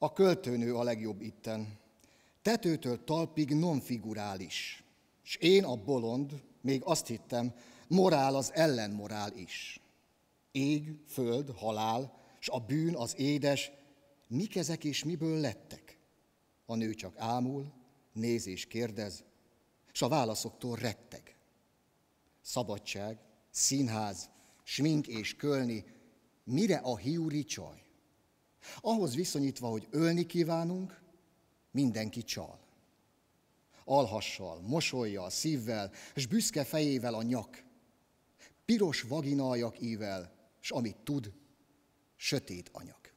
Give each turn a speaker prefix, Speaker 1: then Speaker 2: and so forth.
Speaker 1: A költőnő a legjobb itten.
Speaker 2: Tetőtől talpig nonfigurális. És én a bolond, még azt hittem, morál az ellenmorál is. Ég, föld, halál, s a bűn, az édes, mik ezek és miből lettek? A nő csak ámul, néz és kérdez, s a válaszoktól retteg. Szabadság, színház, smink és kölni, mire a hiúri csaj? ahhoz viszonyítva, hogy ölni kívánunk, mindenki csal. Alhassal, a szívvel, és büszke fejével a nyak, piros vagináljak ível, s amit tud,
Speaker 1: sötét anyak.